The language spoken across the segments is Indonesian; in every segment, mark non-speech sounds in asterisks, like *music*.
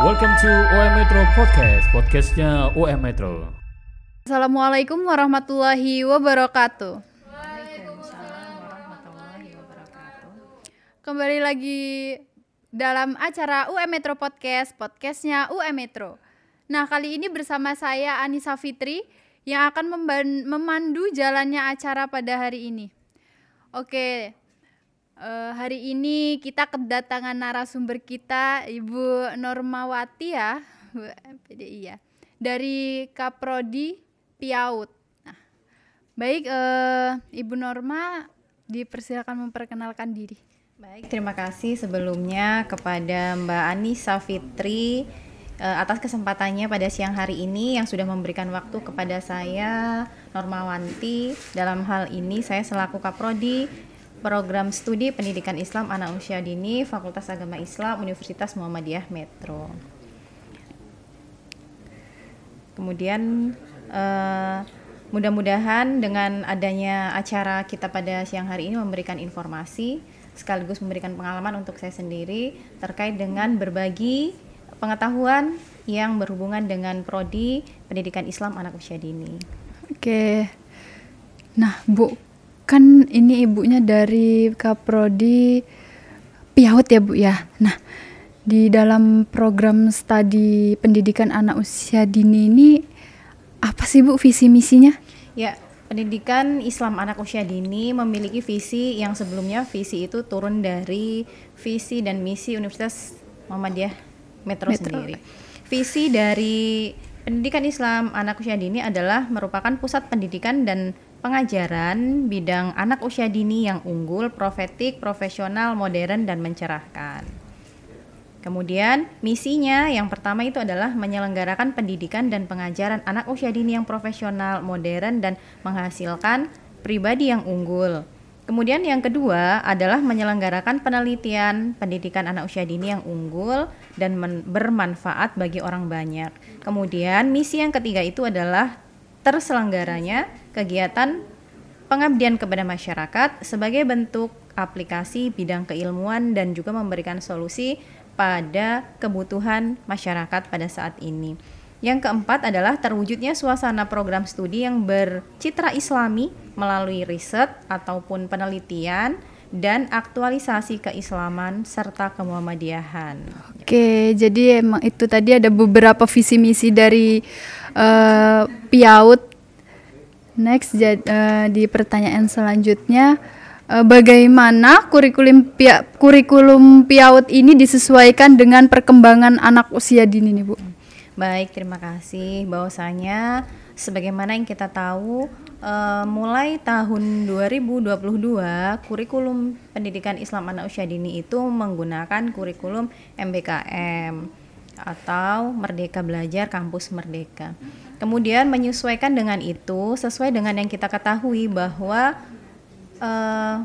Welcome to OM Metro Podcast, podcastnya OM Metro. Assalamualaikum warahmatullahi wabarakatuh. Waalaikumsalam warahmatullahi wabarakatuh. Kembali lagi dalam acara UM Metro Podcast, podcastnya UM Metro. Nah kali ini bersama saya Anissa Fitri yang akan memandu jalannya acara pada hari ini. Oke, Uh, hari ini kita kedatangan narasumber kita Ibu Normawati ya, PDI ya, dari Kaprodi Piaut. Nah, baik uh, Ibu Norma dipersilakan memperkenalkan diri. Baik, terima kasih sebelumnya kepada Mbak Anissa Fitri eh, atas kesempatannya pada siang hari ini yang sudah memberikan waktu kepada saya Normawanti dalam hal ini saya selaku Kaprodi Program Studi Pendidikan Islam Anak Usia Dini Fakultas Agama Islam Universitas Muhammadiyah Metro. Kemudian uh, mudah-mudahan dengan adanya acara kita pada siang hari ini memberikan informasi sekaligus memberikan pengalaman untuk saya sendiri terkait dengan berbagi pengetahuan yang berhubungan dengan prodi Pendidikan Islam Anak Usia Dini. Oke. Nah, Bu, kan ini ibunya dari Kaprodi Piaut ya Bu ya. Nah, di dalam program studi pendidikan anak usia dini ini apa sih Bu visi misinya? Ya, pendidikan Islam anak usia dini memiliki visi yang sebelumnya visi itu turun dari visi dan misi Universitas Muhammadiyah Metro, Metro. sendiri. Visi dari pendidikan Islam anak usia dini adalah merupakan pusat pendidikan dan pengajaran bidang anak usia dini yang unggul, profetik, profesional, modern, dan mencerahkan. Kemudian, misinya yang pertama itu adalah menyelenggarakan pendidikan dan pengajaran anak usia dini yang profesional, modern, dan menghasilkan pribadi yang unggul. Kemudian yang kedua adalah menyelenggarakan penelitian pendidikan anak usia dini yang unggul dan bermanfaat bagi orang banyak. Kemudian misi yang ketiga itu adalah terselenggaranya kegiatan pengabdian kepada masyarakat sebagai bentuk aplikasi bidang keilmuan dan juga memberikan solusi pada kebutuhan masyarakat pada saat ini. Yang keempat adalah terwujudnya suasana program studi yang bercitra islami melalui riset ataupun penelitian dan aktualisasi keislaman serta kemuhammadiahan Oke, jadi emang itu tadi ada beberapa visi misi dari uh, Piaut Next uh, di pertanyaan selanjutnya uh, bagaimana kurikulum pia, kurikulum PIAUD ini disesuaikan dengan perkembangan anak usia dini nih Bu? Baik, terima kasih. Bahwasanya sebagaimana yang kita tahu uh, mulai tahun 2022 kurikulum pendidikan Islam anak usia dini itu menggunakan kurikulum MBKM atau Merdeka Belajar Kampus Merdeka. Kemudian menyesuaikan dengan itu sesuai dengan yang kita ketahui bahwa uh,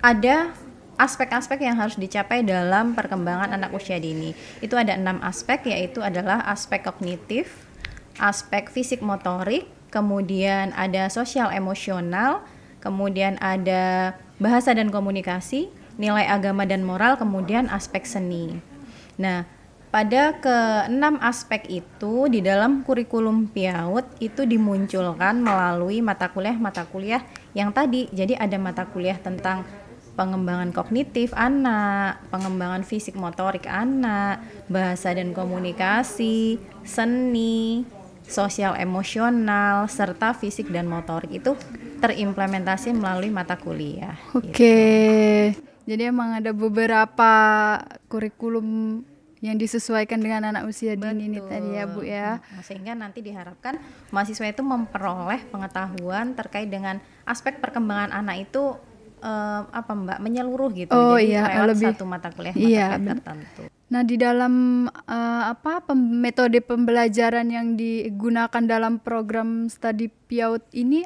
ada aspek-aspek yang harus dicapai dalam perkembangan anak usia dini. Itu ada enam aspek, yaitu adalah aspek kognitif, aspek fisik motorik, kemudian ada sosial emosional, kemudian ada bahasa dan komunikasi, nilai agama dan moral, kemudian aspek seni. Nah, pada keenam aspek itu di dalam kurikulum PIAUT itu dimunculkan melalui mata kuliah-mata kuliah yang tadi. Jadi ada mata kuliah tentang pengembangan kognitif anak, pengembangan fisik motorik anak, bahasa dan komunikasi, seni, sosial emosional serta fisik dan motorik itu terimplementasi melalui mata kuliah. Oke. Gitu. Jadi emang ada beberapa kurikulum yang disesuaikan dengan anak usia dini ini tadi ya Bu ya. Nah, sehingga nanti diharapkan mahasiswa itu memperoleh pengetahuan terkait dengan aspek perkembangan anak itu uh, apa Mbak menyeluruh gitu. Oh, Jadi iya, lewat lebih, satu mata kuliah mata iya, kuliah tertentu. Nah, di dalam uh, apa pem metode pembelajaran yang digunakan dalam program studi PIAUT ini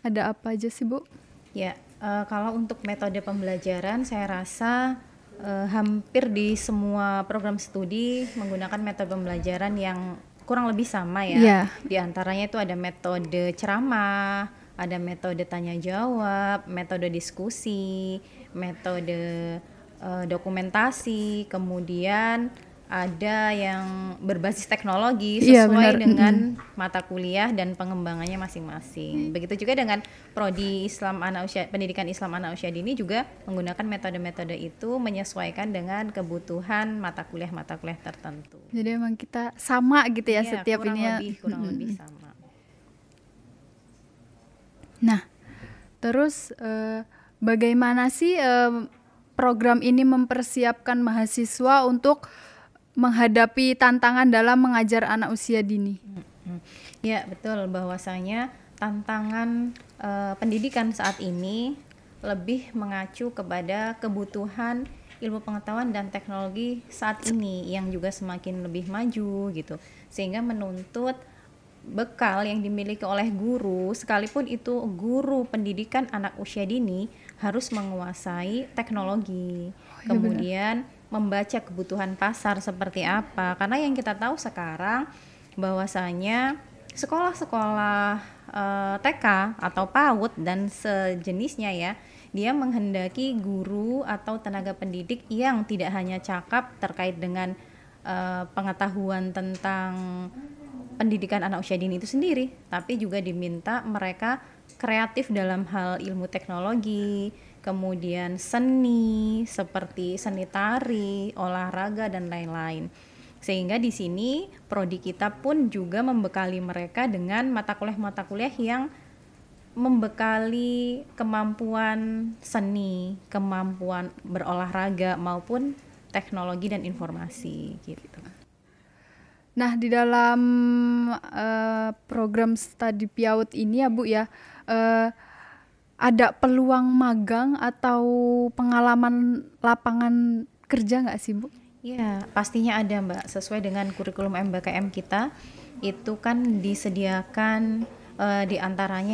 ada apa aja sih Bu? Ya, uh, kalau untuk metode pembelajaran saya rasa uh, hampir di semua program studi menggunakan metode pembelajaran yang kurang lebih sama ya. Yeah. Di antaranya itu ada metode ceramah, ada metode tanya jawab, metode diskusi, metode uh, dokumentasi, kemudian ada yang berbasis teknologi iya, sesuai ya, benar. dengan mata kuliah dan pengembangannya masing-masing. Mm. Begitu juga dengan prodi Islam anak usia pendidikan Islam anak usia dini juga menggunakan metode-metode itu menyesuaikan dengan kebutuhan mata kuliah-mata kuliah tertentu. Jadi memang kita sama gitu ya, ya setiap kurang ini lebih, kurang hmm. lebih sama. Nah, terus eh, bagaimana sih eh, program ini mempersiapkan mahasiswa untuk menghadapi tantangan dalam mengajar anak usia dini. Ya betul bahwasanya tantangan uh, pendidikan saat ini lebih mengacu kepada kebutuhan ilmu pengetahuan dan teknologi saat ini yang juga semakin lebih maju gitu sehingga menuntut bekal yang dimiliki oleh guru sekalipun itu guru pendidikan anak usia dini harus menguasai teknologi oh, iya kemudian benar membaca kebutuhan pasar seperti apa karena yang kita tahu sekarang bahwasanya sekolah-sekolah e, eh, TK atau PAUD dan sejenisnya ya dia menghendaki guru atau tenaga pendidik yang tidak hanya cakap terkait dengan e, pengetahuan tentang pendidikan anak usia dini itu sendiri tapi juga diminta mereka kreatif dalam hal ilmu teknologi kemudian seni seperti seni tari, olahraga dan lain-lain. Sehingga di sini prodi kita pun juga membekali mereka dengan mata kuliah-mata kuliah yang membekali kemampuan seni, kemampuan berolahraga maupun teknologi dan informasi gitu. Nah, di dalam uh, program studi PIAUD ini ya, Bu ya, uh, ada peluang magang atau pengalaman lapangan kerja nggak sih Bu? Ya, pastinya ada Mbak. Sesuai dengan kurikulum MBKM kita, itu kan disediakan e, di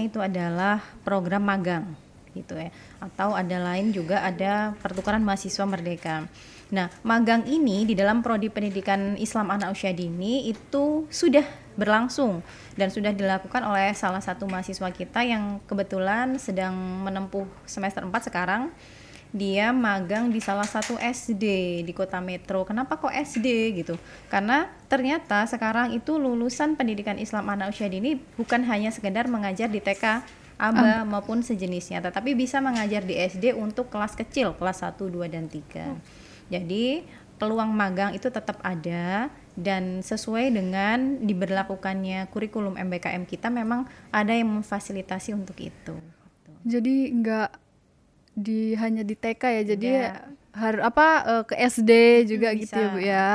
itu adalah program magang gitu ya. Atau ada lain juga ada pertukaran mahasiswa merdeka. Nah, magang ini di dalam prodi pendidikan Islam anak usia dini itu sudah berlangsung dan sudah dilakukan oleh salah satu mahasiswa kita yang kebetulan sedang menempuh semester 4 sekarang dia magang di salah satu SD di kota metro. Kenapa kok SD gitu? Karena ternyata sekarang itu lulusan pendidikan Islam anak usia dini bukan hanya sekedar mengajar di TK, ABA um. Ah. maupun sejenisnya, tetapi bisa mengajar di SD untuk kelas kecil, kelas 1, 2 dan 3. Hmm. Jadi peluang magang itu tetap ada dan sesuai dengan diberlakukannya kurikulum MBKM kita memang ada yang memfasilitasi untuk itu. Jadi nggak di hanya di TK ya, jadi ya. harus apa eh, ke SD juga Bisa. gitu ya Bu ya.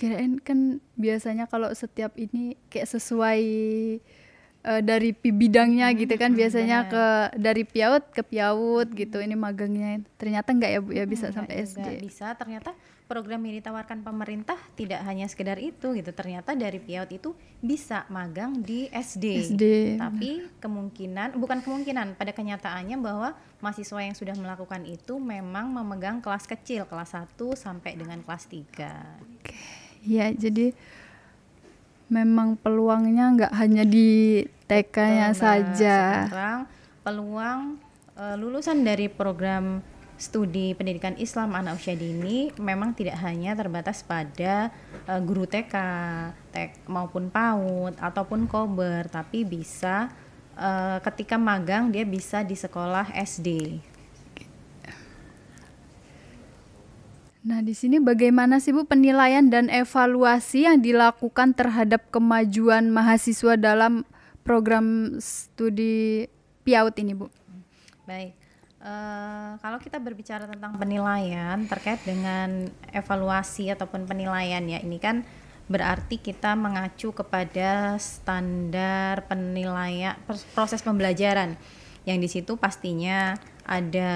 Kirain kan biasanya kalau setiap ini kayak sesuai uh, dari bidangnya hmm, gitu kan biasanya ke dari piaut ke piaut gitu ini magangnya ternyata enggak ya Bu ya bisa hmm, sampai SD bisa ternyata program yang ditawarkan pemerintah tidak hanya sekedar itu gitu ternyata dari piaut itu bisa magang di SD, SD tapi bener. kemungkinan bukan kemungkinan pada kenyataannya bahwa mahasiswa yang sudah melakukan itu memang memegang kelas kecil kelas 1 sampai dengan kelas 3 Oke ya jadi memang peluangnya nggak hanya di TK-nya saja. Sekarang peluang uh, lulusan dari program studi pendidikan Islam anak usia dini memang tidak hanya terbatas pada uh, guru TK, tek, maupun PAUD ataupun kober, tapi bisa uh, ketika magang dia bisa di sekolah SD. Nah, di sini bagaimana sih Bu penilaian dan evaluasi yang dilakukan terhadap kemajuan mahasiswa dalam program studi PIAUT ini, Bu? Baik. Uh, kalau kita berbicara tentang penilaian terkait dengan evaluasi ataupun penilaian ya, ini kan berarti kita mengacu kepada standar penilaian proses pembelajaran yang di situ pastinya ada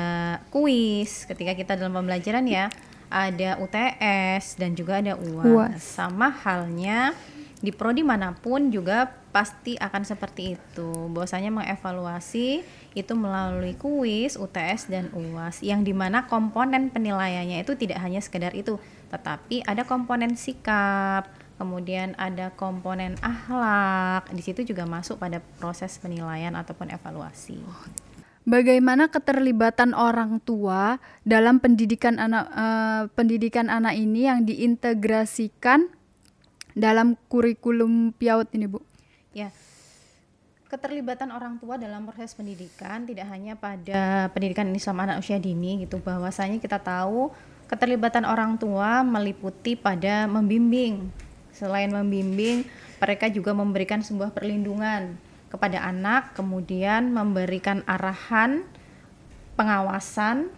kuis ketika kita dalam pembelajaran ya, ada UTS dan juga ada UAS. Nah, UAS. Sama halnya di prodi manapun juga pasti akan seperti itu. Bahwasanya mengevaluasi itu melalui kuis, UTS dan UAS yang dimana komponen penilaiannya itu tidak hanya sekedar itu, tetapi ada komponen sikap, kemudian ada komponen akhlak. Di situ juga masuk pada proses penilaian ataupun evaluasi bagaimana keterlibatan orang tua dalam pendidikan anak eh, pendidikan anak ini yang diintegrasikan dalam kurikulum Piaut ini, Bu? Ya. Keterlibatan orang tua dalam proses pendidikan tidak hanya pada pendidikan Islam anak usia dini gitu, bahwasanya kita tahu keterlibatan orang tua meliputi pada membimbing. Selain membimbing, mereka juga memberikan sebuah perlindungan kepada anak, kemudian memberikan arahan pengawasan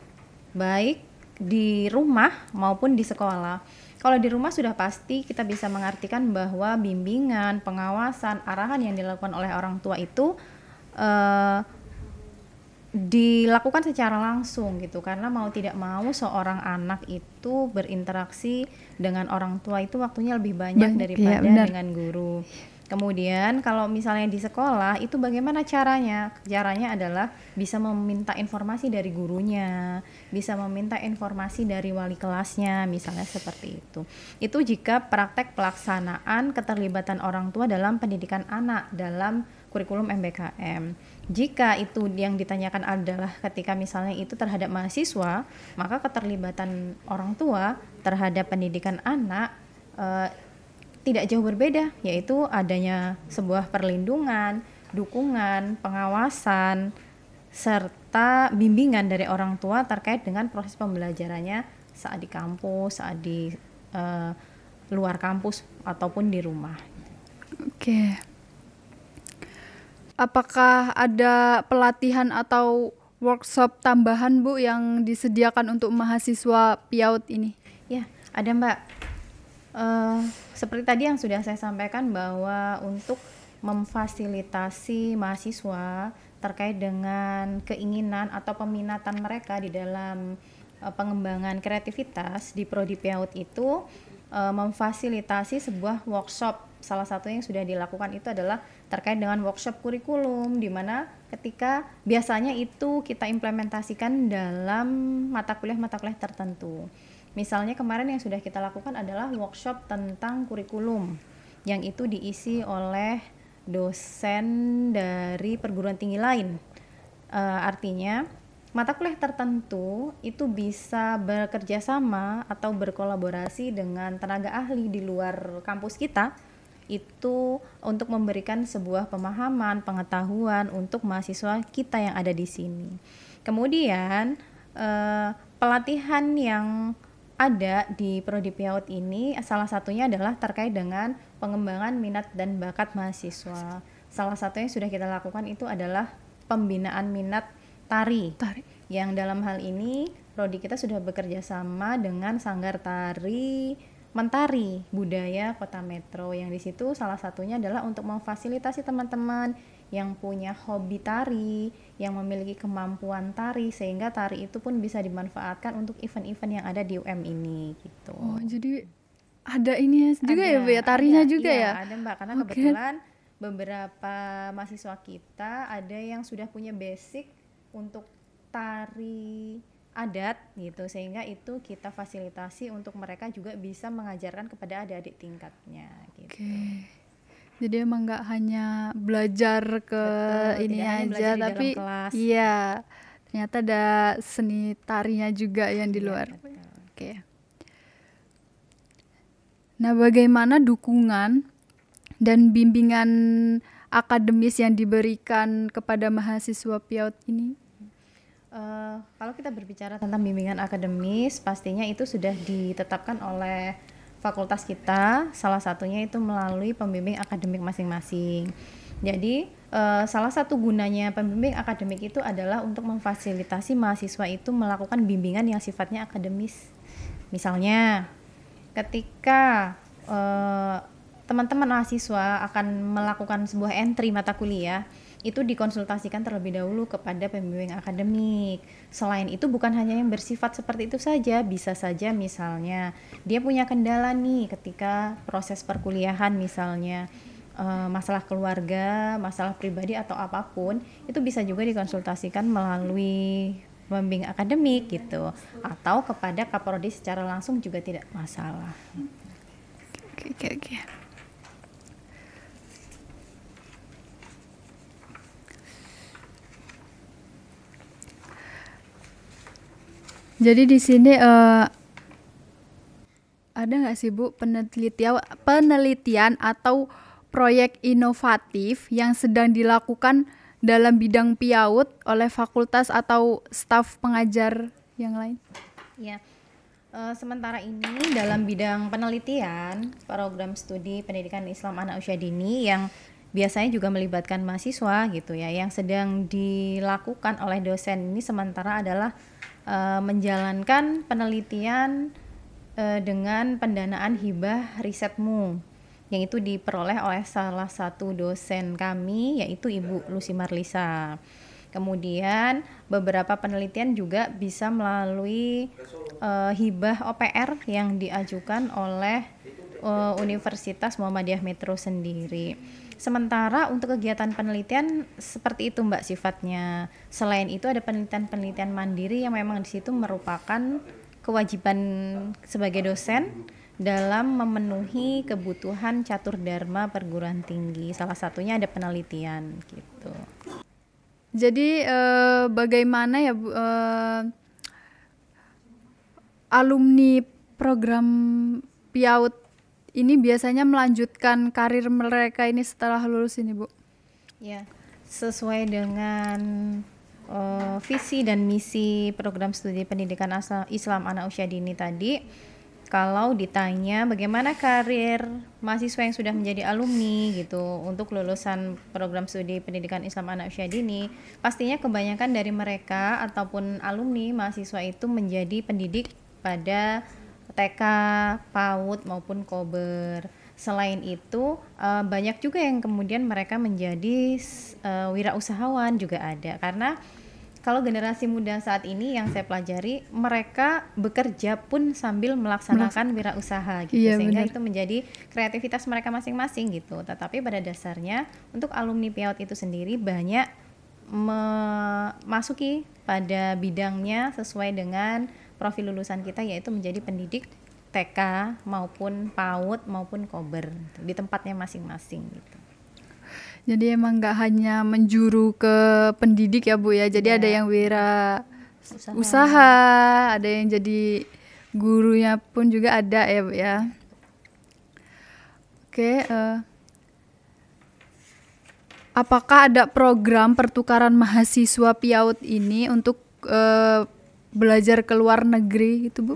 baik di rumah maupun di sekolah. Kalau di rumah sudah pasti kita bisa mengartikan bahwa bimbingan, pengawasan, arahan yang dilakukan oleh orang tua itu eh, dilakukan secara langsung gitu karena mau tidak mau seorang anak itu berinteraksi dengan orang tua itu waktunya lebih banyak ben, iya, daripada ya, dengan guru. Kemudian kalau misalnya di sekolah itu bagaimana caranya? Caranya adalah bisa meminta informasi dari gurunya, bisa meminta informasi dari wali kelasnya, misalnya seperti itu. Itu jika praktek pelaksanaan keterlibatan orang tua dalam pendidikan anak dalam kurikulum MBKM. Jika itu yang ditanyakan adalah ketika misalnya itu terhadap mahasiswa, maka keterlibatan orang tua terhadap pendidikan anak eh, tidak jauh berbeda, yaitu adanya sebuah perlindungan, dukungan, pengawasan, serta bimbingan dari orang tua terkait dengan proses pembelajarannya saat di kampus, saat di uh, luar kampus ataupun di rumah. Oke. Apakah ada pelatihan atau workshop tambahan Bu yang disediakan untuk mahasiswa Piaut ini? Ya, ada Mbak Eh, seperti tadi yang sudah saya sampaikan bahwa untuk memfasilitasi mahasiswa terkait dengan keinginan atau peminatan mereka di dalam uh, pengembangan kreativitas di prodi PAUD itu uh, memfasilitasi sebuah workshop. Salah satu yang sudah dilakukan itu adalah terkait dengan workshop kurikulum di mana ketika biasanya itu kita implementasikan dalam mata kuliah-mata kuliah tertentu. Misalnya kemarin yang sudah kita lakukan adalah workshop tentang kurikulum yang itu diisi oleh dosen dari perguruan tinggi lain. E, artinya mata kuliah tertentu itu bisa bekerja sama atau berkolaborasi dengan tenaga ahli di luar kampus kita itu untuk memberikan sebuah pemahaman, pengetahuan untuk mahasiswa kita yang ada di sini. Kemudian e, pelatihan yang ada di prodi PAUD ini salah satunya adalah terkait dengan pengembangan minat dan bakat mahasiswa. Salah satu yang sudah kita lakukan itu adalah pembinaan minat tari. Tari. Yang dalam hal ini prodi kita sudah bekerja sama dengan Sanggar Tari Mentari Budaya Kota Metro yang di situ salah satunya adalah untuk memfasilitasi teman-teman yang punya hobi tari, yang memiliki kemampuan tari sehingga tari itu pun bisa dimanfaatkan untuk event-event yang ada di UM ini gitu. Oh, jadi ada ini ya, juga ya, ada, ya Bu ya, tarinya ada, juga iya, ya? ada Mbak, karena okay. Oh, kebetulan beberapa mahasiswa kita ada yang sudah punya basic untuk tari adat gitu sehingga itu kita fasilitasi untuk mereka juga bisa mengajarkan kepada adik-adik tingkatnya gitu. Okay jadi emang nggak hanya belajar ke Betul, ini aja tapi iya ternyata ada seni tarinya juga yang di iya, luar oke nah bagaimana dukungan dan bimbingan akademis yang diberikan kepada mahasiswa PIAUT ini Uh, kalau kita berbicara tentang bimbingan akademis, pastinya itu sudah ditetapkan oleh fakultas kita salah satunya itu melalui pembimbing akademik masing-masing. Jadi uh, salah satu gunanya pembimbing akademik itu adalah untuk memfasilitasi mahasiswa itu melakukan bimbingan yang sifatnya akademis. Misalnya ketika eh, teman-teman mahasiswa akan melakukan sebuah entry mata kuliah, itu dikonsultasikan terlebih dahulu kepada pembimbing akademik. Selain itu bukan hanya yang bersifat seperti itu saja, bisa saja misalnya dia punya kendala nih ketika proses perkuliahan misalnya eh, masalah keluarga, masalah pribadi atau apapun, itu bisa juga dikonsultasikan melalui pembimbing akademik gitu atau kepada kaprodi secara langsung juga tidak masalah. Oke, oke, oke. Jadi di sini uh, ada nggak sih Bu penelitian penelitian atau proyek inovatif yang sedang dilakukan dalam bidang piaut oleh fakultas atau staf pengajar yang lain? Ya. Eh, sementara ini dalam bidang penelitian program studi pendidikan Islam anak usia dini yang biasanya juga melibatkan mahasiswa gitu ya yang sedang dilakukan oleh dosen ini sementara adalah uh, menjalankan penelitian uh, dengan pendanaan hibah risetmu yang itu diperoleh oleh salah satu dosen kami yaitu Ibu Lucy Marlisa. Kemudian beberapa penelitian juga bisa melalui uh, hibah OPR yang diajukan oleh uh, Universitas Muhammadiyah Metro sendiri. Sementara untuk kegiatan penelitian seperti itu Mbak sifatnya. Selain itu ada penelitian-penelitian mandiri yang memang di situ merupakan kewajiban sebagai dosen dalam memenuhi kebutuhan catur dharma perguruan tinggi. Salah satunya ada penelitian gitu. Jadi eh, bagaimana ya Bu, eh, alumni program Piaut ini biasanya melanjutkan karir mereka ini setelah lulus ini Bu? Ya, sesuai dengan uh, visi dan misi program studi pendidikan Asal Islam anak usia dini tadi, kalau ditanya bagaimana karir mahasiswa yang sudah menjadi alumni gitu untuk lulusan program studi pendidikan Islam anak usia dini, pastinya kebanyakan dari mereka ataupun alumni mahasiswa itu menjadi pendidik pada TK, PAUD maupun Kober. Selain itu uh, banyak juga yang kemudian mereka menjadi uh, wirausahawan juga ada karena kalau generasi muda saat ini yang saya pelajari mereka bekerja pun sambil melaksanakan wirausaha gitu iya, sehingga bener. itu menjadi kreativitas mereka masing-masing gitu tetapi pada dasarnya untuk alumni PAUD itu sendiri banyak memasuki pada bidangnya sesuai dengan profil lulusan kita yaitu menjadi pendidik TK maupun PAUD maupun kober di tempatnya masing-masing gitu. Jadi emang nggak hanya menjuru ke pendidik ya Bu ya. Jadi ya. ada yang wira usaha. usaha, ada yang jadi gurunya pun juga ada ya Bu ya. Oke, uh, apakah ada program pertukaran mahasiswa PIAUD ini untuk uh, belajar ke luar negeri itu Bu?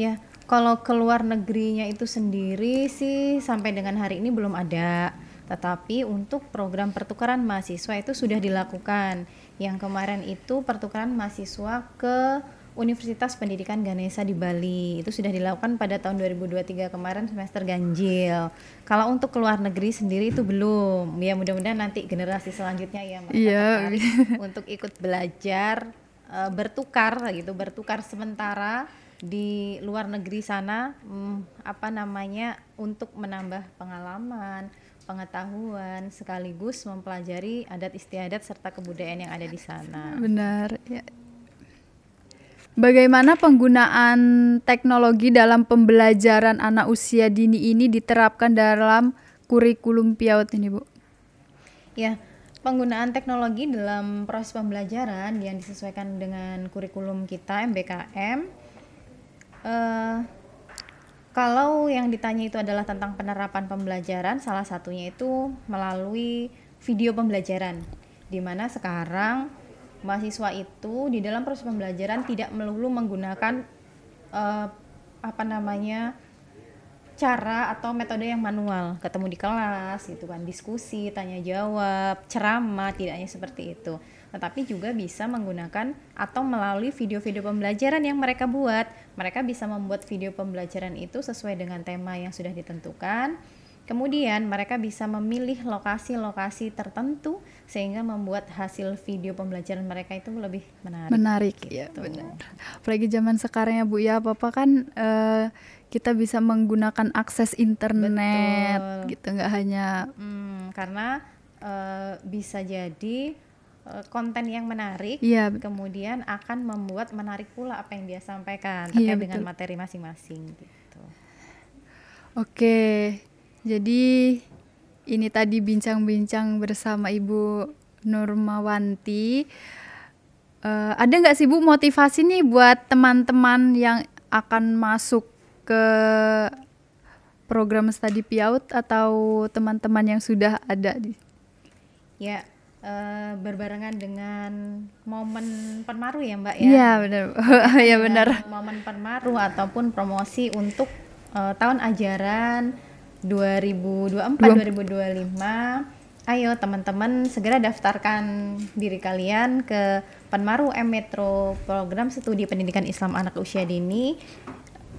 Ya, kalau ke luar negerinya itu sendiri sih sampai dengan hari ini belum ada. Tetapi untuk program pertukaran mahasiswa itu sudah dilakukan. Yang kemarin itu pertukaran mahasiswa ke Universitas Pendidikan Ganesha di Bali itu sudah dilakukan pada tahun 2023 kemarin semester ganjil. Kalau untuk ke luar negeri sendiri itu belum. Ya mudah-mudahan nanti generasi selanjutnya ya iya. *laughs* Untuk ikut belajar uh, bertukar gitu, bertukar sementara di luar negeri sana hmm, apa namanya untuk menambah pengalaman, pengetahuan sekaligus mempelajari adat istiadat serta kebudayaan yang ada di sana. Benar. Ya. Bagaimana penggunaan teknologi dalam pembelajaran anak usia dini ini diterapkan dalam kurikulum Piaut ini, Bu? Ya, penggunaan teknologi dalam proses pembelajaran yang disesuaikan dengan kurikulum kita MBKM uh, eh, kalau yang ditanya itu adalah tentang penerapan pembelajaran salah satunya itu melalui video pembelajaran di mana sekarang mahasiswa itu di dalam proses pembelajaran tidak melulu menggunakan uh, apa namanya cara atau metode yang manual ketemu di kelas gitu kan diskusi tanya jawab ceramah tidak hanya seperti itu tetapi juga bisa menggunakan atau melalui video-video pembelajaran yang mereka buat mereka bisa membuat video pembelajaran itu sesuai dengan tema yang sudah ditentukan kemudian mereka bisa memilih lokasi-lokasi tertentu sehingga membuat hasil video pembelajaran mereka itu lebih menarik menarik gitu. ya benar apalagi zaman sekarang ya bu ya apa apa kan uh, kita bisa menggunakan akses internet Betul. gitu nggak hanya hmm, karena uh, bisa jadi eh, konten yang menarik, ya. kemudian akan membuat menarik pula apa yang dia sampaikan iya, terkait ya, dengan materi masing-masing gitu. Oke, jadi ini tadi bincang-bincang bersama Ibu Nurmawanti. Uh, ada nggak sih Bu motivasi nih buat teman-teman yang akan masuk ke program studi PIAUT atau teman-teman yang sudah ada Ya, Uh, berbarengan dengan momen penmaru ya mbak ya? Iya benar, *laughs* ya benar. Momen penmaru ataupun promosi untuk uh, tahun ajaran 2024-2025. Ayo teman-teman segera daftarkan diri kalian ke Penmaru M Metro Program Studi Pendidikan Islam Anak Usia Dini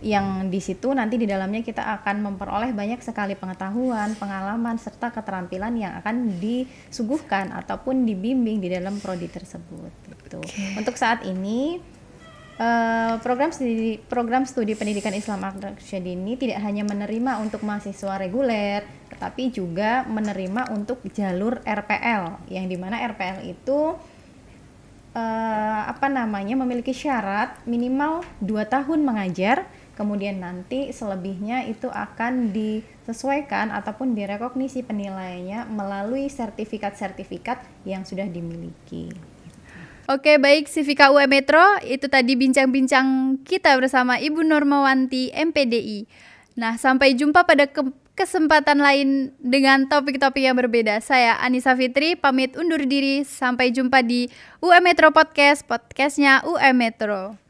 yang di situ nanti di dalamnya kita akan memperoleh banyak sekali pengetahuan, pengalaman serta keterampilan yang akan disuguhkan ataupun dibimbing di dalam prodi tersebut. Gitu. Okay. Untuk saat ini eh, program studi, program studi pendidikan Islam Aksya ini tidak hanya menerima untuk mahasiswa reguler, tetapi juga menerima untuk jalur RPL, yang dimana RPL itu uh, apa namanya memiliki syarat minimal 2 tahun mengajar kemudian nanti selebihnya itu akan disesuaikan ataupun direkognisi penilaiannya melalui sertifikat-sertifikat yang sudah dimiliki. Oke baik Sivika UE Metro itu tadi bincang-bincang kita bersama Ibu Normawanti MPDI. Nah sampai jumpa pada ke kesempatan lain dengan topik-topik yang berbeda. Saya Anissa Fitri pamit undur diri sampai jumpa di UE Metro Podcast podcastnya UE Metro.